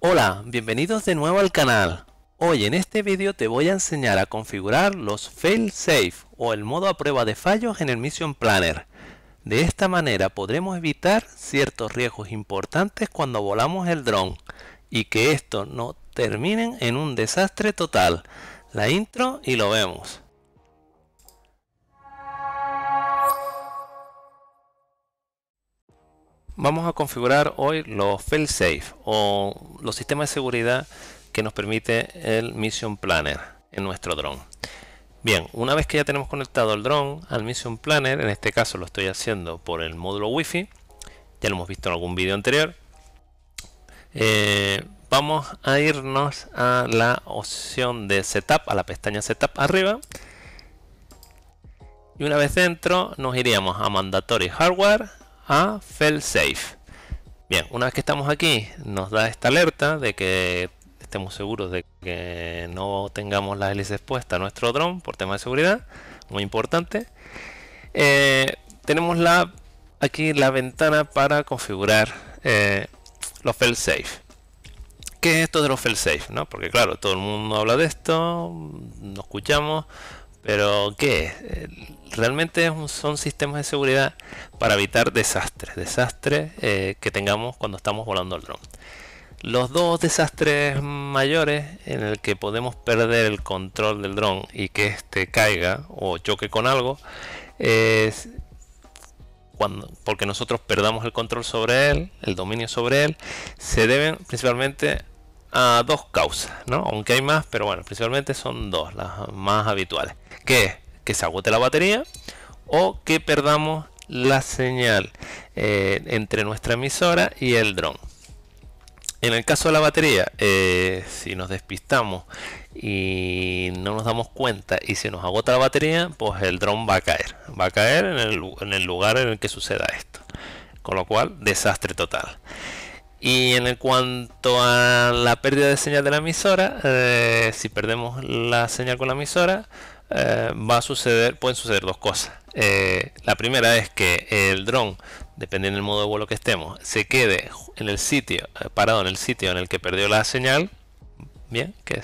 Hola, bienvenidos de nuevo al canal. Hoy en este vídeo te voy a enseñar a configurar los fail safe o el modo a prueba de fallos en el Mission Planner. De esta manera podremos evitar ciertos riesgos importantes cuando volamos el dron y que esto no terminen en un desastre total. La intro y lo vemos. vamos a configurar hoy los failsafe o los sistemas de seguridad que nos permite el Mission Planner en nuestro dron. Bien, una vez que ya tenemos conectado el dron al Mission Planner, en este caso lo estoy haciendo por el módulo Wi-Fi, ya lo hemos visto en algún vídeo anterior, eh, vamos a irnos a la opción de Setup, a la pestaña Setup arriba, y una vez dentro nos iríamos a Mandatory Hardware, a safe. Bien, una vez que estamos aquí, nos da esta alerta de que estemos seguros de que no tengamos las hélices puestas a nuestro dron por tema de seguridad, muy importante. Eh, tenemos la, aquí la ventana para configurar eh, los Felsafe. ¿Qué es esto de los safe? ¿no? Porque claro, todo el mundo habla de esto, nos escuchamos, pero, ¿qué? Eh, realmente son sistemas de seguridad para evitar desastres. Desastres eh, que tengamos cuando estamos volando el dron. Los dos desastres mayores en el que podemos perder el control del dron y que este caiga o choque con algo cuando, porque nosotros perdamos el control sobre él, el dominio sobre él, se deben principalmente a dos causas, ¿no? Aunque hay más, pero bueno, principalmente son dos las más habituales. Que que se agote la batería o que perdamos la señal eh, entre nuestra emisora y el dron. En el caso de la batería, eh, si nos despistamos y no nos damos cuenta y se nos agota la batería, pues el dron va a caer. Va a caer en el, en el lugar en el que suceda esto. Con lo cual, desastre total. Y en cuanto a la pérdida de señal de la emisora, eh, si perdemos la señal con la emisora, eh, va a suceder, pueden suceder dos cosas. Eh, la primera es que el dron, dependiendo del modo de vuelo que estemos, se quede en el sitio, parado en el sitio en el que perdió la señal. Bien, que,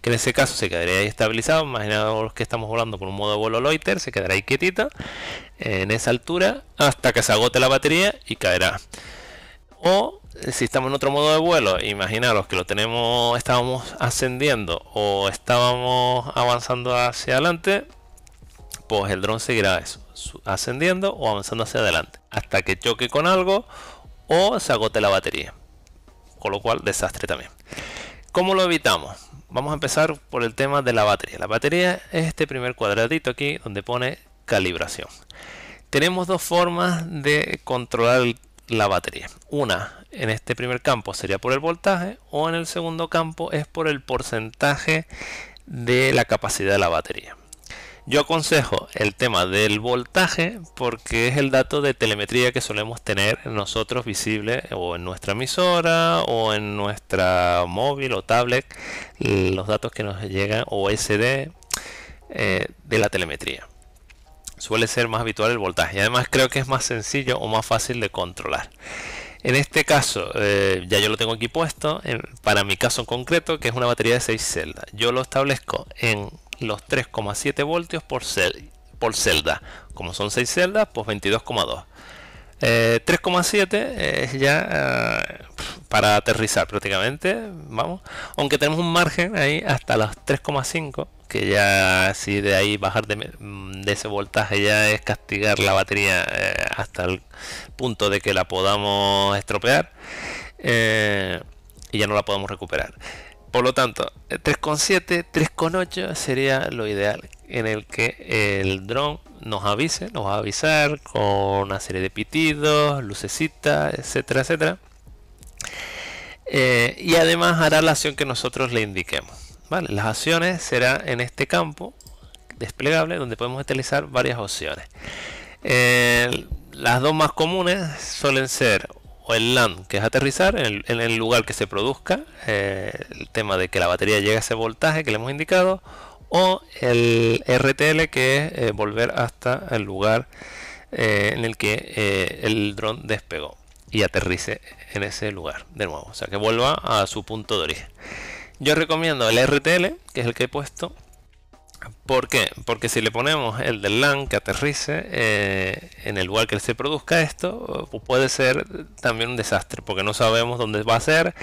que en ese caso se quedaría ahí estabilizado. Imaginaos que estamos volando con un modo de vuelo loiter, se quedará ahí quietito en esa altura hasta que se agote la batería y caerá. O si estamos en otro modo de vuelo, imaginaros que lo tenemos, estábamos ascendiendo o estábamos avanzando hacia adelante, pues el dron seguirá eso, ascendiendo o avanzando hacia adelante, hasta que choque con algo o se agote la batería. Con lo cual, desastre también. ¿Cómo lo evitamos? Vamos a empezar por el tema de la batería. La batería es este primer cuadradito aquí donde pone calibración. Tenemos dos formas de controlar el la batería. Una en este primer campo sería por el voltaje o en el segundo campo es por el porcentaje de la capacidad de la batería. Yo aconsejo el tema del voltaje porque es el dato de telemetría que solemos tener nosotros visible o en nuestra emisora o en nuestra móvil o tablet, los datos que nos llegan o SD eh, de la telemetría suele ser más habitual el voltaje y además creo que es más sencillo o más fácil de controlar. En este caso, eh, ya yo lo tengo aquí puesto, para mi caso en concreto, que es una batería de 6 celdas. Yo lo establezco en los 3,7 voltios por, por celda. Como son 6 celdas, pues 22,2. 3,7 eh, es ya eh, para aterrizar prácticamente, vamos. Aunque tenemos un margen ahí hasta los 3,5 que ya si de ahí bajar mm, de, ese voltaje ya es castigar la batería eh, hasta el punto de que la podamos estropear eh, y ya no la podamos recuperar. Por lo tanto, 3,7, eh, 3,8 sería lo ideal en el que el dron nos avise, nos va a avisar con una serie de pitidos, lucecitas, etcétera, etcétera. y además hará la acción que nosotros le indiquemos. Las acciones será en este campo desplegable donde podemos utilizar varias opciones. Eh, las dos más comunes suelen ser o el LAN, que es aterrizar en el, lugar que se produzca, eh, el tema de que la batería llegue a ese voltaje que le hemos indicado, o el RTL, que es eh, volver hasta el lugar en el que el dron despegó y aterrice en ese lugar de nuevo, o sea que vuelva a su punto de origen. Yo recomiendo el RTL, que es el que he puesto. ¿Por qué? Porque si le ponemos el del LAN que aterrice, eh, en el lugar que se produzca esto, puede ser también un desastre, porque no sabemos dónde va a ser.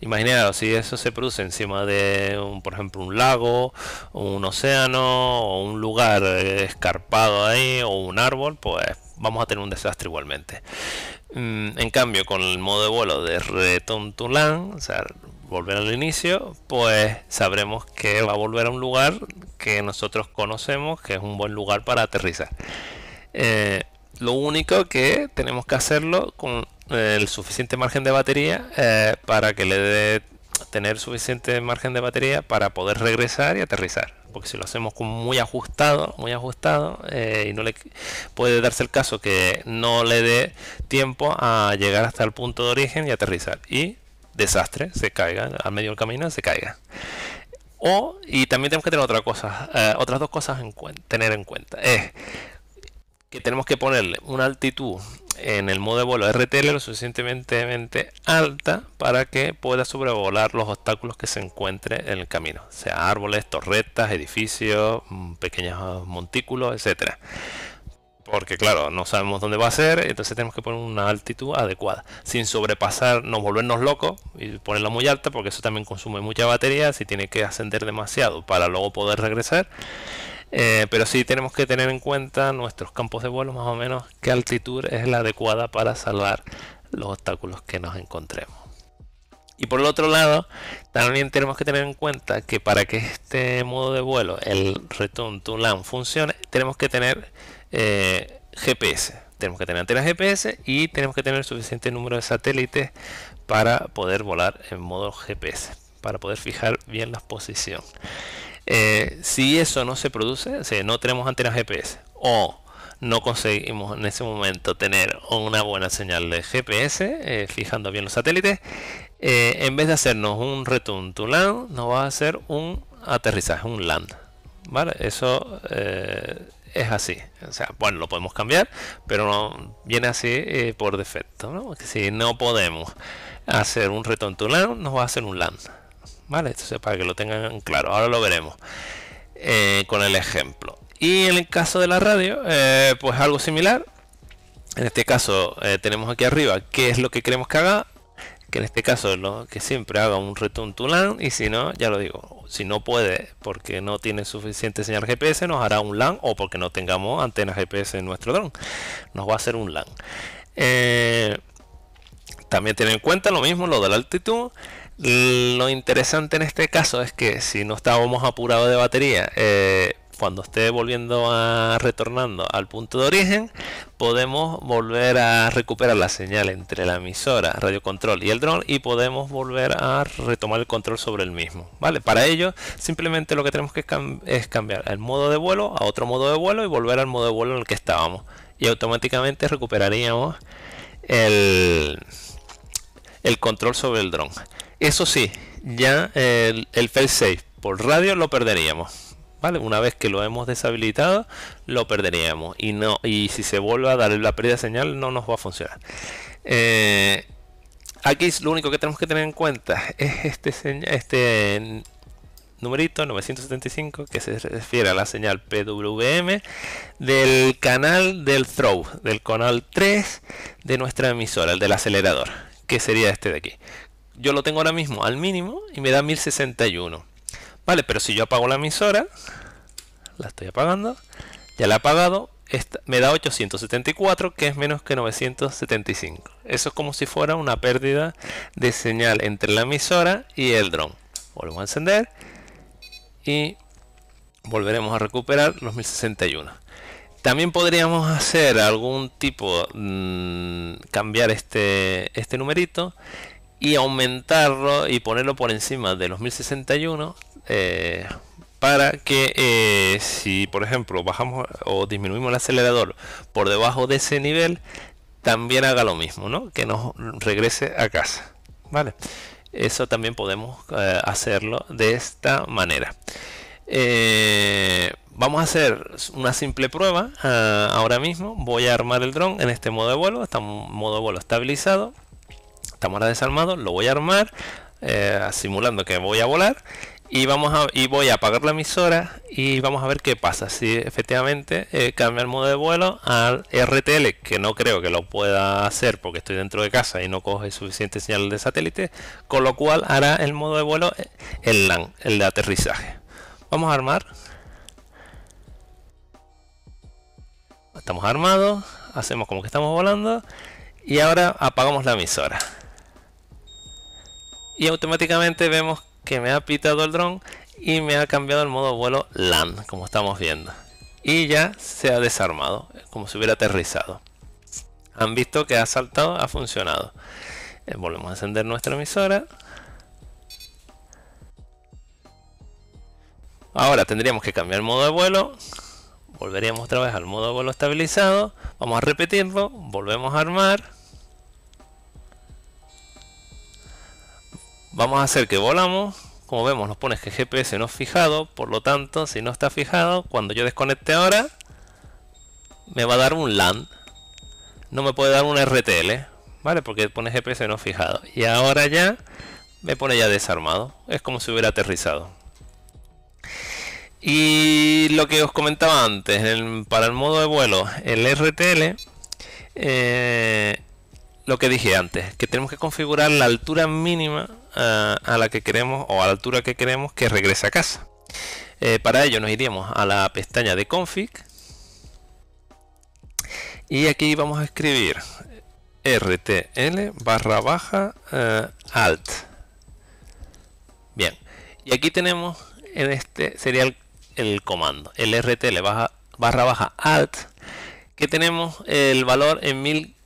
Imaginaros, si eso se produce encima de, un, por ejemplo, un lago, un océano, o un lugar escarpado ahí, o un árbol, pues vamos a tener un desastre igualmente. Mm, en cambio, con el modo de vuelo de Return to LAN, o sea, volver al inicio, pues sabremos que va a volver a un lugar que nosotros conocemos, que es un buen lugar para aterrizar. Eh, lo único que tenemos que hacerlo con eh, el suficiente margen de batería eh, para que le dé tener suficiente margen de batería para poder regresar y aterrizar. Porque si lo hacemos con muy ajustado, muy ajustado, y no le puede darse el caso que no le dé tiempo a llegar hasta el punto de origen y aterrizar. Y desastre, se caiga, al medio del camino se caiga, O, y también tenemos que tener otra cosa, eh, otras dos cosas en tener en cuenta. Es que tenemos que ponerle una altitud en el modo de vuelo RTL lo suficientemente alta para que pueda sobrevolar los obstáculos que se encuentre en el camino, sea árboles, torretas, edificios, mm, pequeños montículos, etcétera. Porque claro, no sabemos dónde va a ser, entonces tenemos que poner una altitud adecuada, sin sobrepasar, no volvernos locos y ponerla muy alta, porque eso también consume mucha batería, si tiene que ascender demasiado para luego poder regresar. Eh, pero sí tenemos que tener en cuenta nuestros campos de vuelo, más o menos qué altitud es la adecuada para salvar los obstáculos que nos encontremos. Y por el otro lado, también tenemos que tener en cuenta que para que este modo de vuelo, el return to land, funcione, tenemos que tener eh, GPS. Tenemos que tener antenas GPS y tenemos que tener suficiente número de satélites para poder volar en modo GPS, para poder fijar bien la posición. Eh, si eso no se produce, o no tenemos antenas GPS o no conseguimos en ese momento tener una buena señal de GPS, eh, fijando bien los satélites, en vez de hacernos un lado nos va a hacer un aterrizaje, un land. ¿Vale? Eso es así. O sea, bueno, lo podemos cambiar, pero viene así eh, por defecto. ¿no? si no podemos hacer un retorno nos va a hacer un LAN. ¿Vale? Entonces, para que lo tengan claro, ahora lo veremos eh, con el ejemplo. Y en el caso de la radio, eh, pues algo similar. En este caso, tenemos aquí arriba qué es lo que queremos que haga que en este caso lo, que siempre haga un land y si no, ya lo digo, si no puede porque no tiene suficiente señal GPS nos hará un LAN o porque no tengamos antena GPS en nuestro dron, nos va a hacer un LAN. Eh, también tiene en cuenta lo mismo, lo de la altitud. Lo interesante en este caso es que si no estábamos apurados de batería, eh, cuando esté volviendo a retornando al punto de origen, podemos volver a recuperar la señal entre la emisora, radio control y el dron y podemos volver a retomar el control sobre el mismo. ¿vale? Para ello, simplemente lo que tenemos que es cambiar el modo de vuelo a otro modo de vuelo y volver al modo de vuelo en el que estábamos. Y automáticamente recuperaríamos el, control sobre el dron. Eso sí, ya el, el fail safe por radio lo perderíamos. ¿vale? Una vez que lo hemos deshabilitado, lo perderíamos. Y no, y si se vuelve a dar la pérdida de señal, no nos va a funcionar. Eh, aquí aquí lo único que tenemos que tener en cuenta es este, este numerito 975 que se refiere a la señal PWM del canal del throw, del canal 3 de nuestra emisora, el del acelerador, que sería este de aquí. Yo lo tengo ahora mismo al mínimo y me da 1061. Vale, pero si yo apago la emisora, la estoy apagando, ya la he apagado, me da 874, que es menos que 975. Eso es como si fuera una pérdida de señal entre la emisora y el dron. volvemos a encender y volveremos a recuperar los 1061. También podríamos hacer algún tipo, mm, cambiar este, este numerito y aumentarlo y ponerlo por encima de los 1061 eh, para que eh, si por ejemplo bajamos o disminuimos el acelerador por debajo de ese nivel también haga lo mismo ¿no? que nos regrese a casa vale eso también podemos eh, hacerlo de esta manera vamos a hacer una simple prueba ah, ahora mismo voy a armar el dron en este modo de vuelo está en modo de vuelo estabilizado estamos ahora desarmados lo voy a armar simulando que voy a volar y vamos y voy a apagar la emisora y vamos a ver qué pasa si efectivamente eh, cambia el modo de vuelo al RTL que no creo que lo pueda hacer porque estoy dentro de casa y no coge suficiente señal de satélite con lo cual hará el modo de vuelo eh, el LAN el de aterrizaje vamos a armar estamos armados hacemos como que estamos volando y ahora apagamos la emisora y automáticamente vemos que me ha pitado el dron y me ha cambiado el modo vuelo land como estamos viendo. Y ya se ha desarmado, como si hubiera aterrizado. Han visto que ha saltado, ha funcionado. Eh, volvemos a encender nuestra emisora. Ahora tendríamos que cambiar el modo de vuelo. Volveríamos otra vez al modo de vuelo estabilizado. Vamos a repetirlo. Volvemos a armar. Vamos a hacer que volamos como vemos nos pone que GPS no es fijado, por lo tanto si no está fijado, cuando yo desconecte ahora, me va a dar un LAN. No me puede dar un RTL, ¿vale? Porque pone GPS no fijado. Y ahora ya me pone ya desarmado. Es como si hubiera aterrizado. Y lo que os comentaba antes, para el modo de vuelo, el RTL... Eh, lo que dije antes, que tenemos que configurar la altura mínima eh, a la que queremos o a la altura que queremos que regrese a casa. Eh, para ello nos iríamos a la pestaña de config y aquí vamos a escribir rtl barra baja eh, alt. Bien, y aquí tenemos en este sería el, comando, el rtl barra baja alt, que tenemos el valor en 1000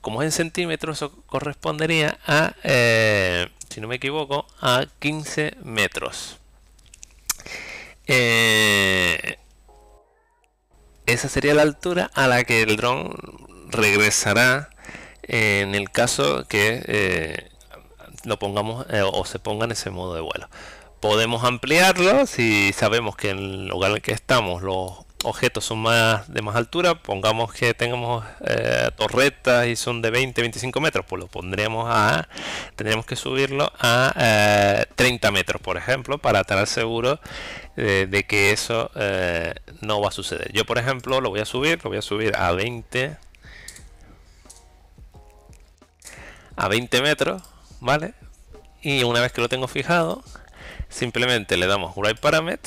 como es en centímetros, eso correspondería a, eh, si no me equivoco, a 15 metros. Eh, esa sería la altura a la que el dron regresará eh, en el caso que lo pongamos o se ponga en ese modo de vuelo. Podemos ampliarlo si sabemos que en el lugar en que estamos los objetos son más de más altura, pongamos que tengamos eh, torretas y son de 20, 25 metros, pues lo pondremos a, tendríamos que subirlo a 30 eh, metros, por ejemplo, para estar seguro de que eso eh, no va a suceder. Yo, por ejemplo, lo voy a subir, lo voy a subir a 20, a 20 metros, ¿vale? Y una vez que lo tengo fijado, simplemente le damos Write Paramet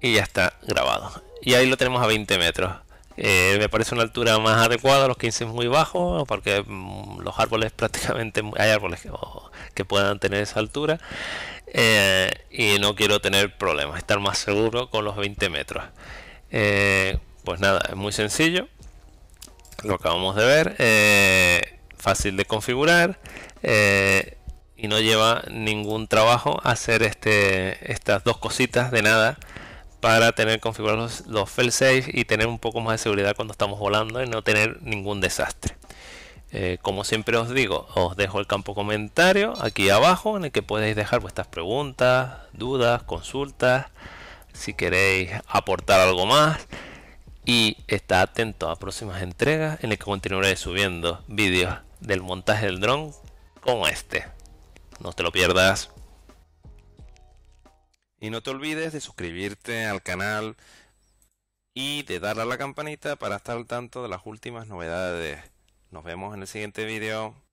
y ya está grabado. Y ahí lo tenemos a 20 metros. Eh, me parece una altura más adecuada, los 15 es muy bajo, porque mm, los árboles prácticamente hay árboles oh, que, puedan tener esa altura. Eh, y no quiero tener problemas, estar más seguro con los 20 metros. Eh, pues nada, es muy sencillo. Lo acabamos de ver. fácil de configurar. y no lleva ningún trabajo hacer este, estas dos cositas de nada para tener configurados los, Fel 6 y tener un poco más de seguridad cuando estamos volando y no tener ningún desastre. Eh, como siempre os digo, os dejo el campo comentario aquí abajo en el que podéis dejar vuestras preguntas, dudas, consultas, si queréis aportar algo más. Y está atento a próximas entregas en el que continuaré subiendo vídeos del montaje del dron como este. No te lo pierdas. Y no te olvides de suscribirte al canal y de darle a la campanita para estar al tanto de las últimas novedades. Nos vemos en el siguiente vídeo.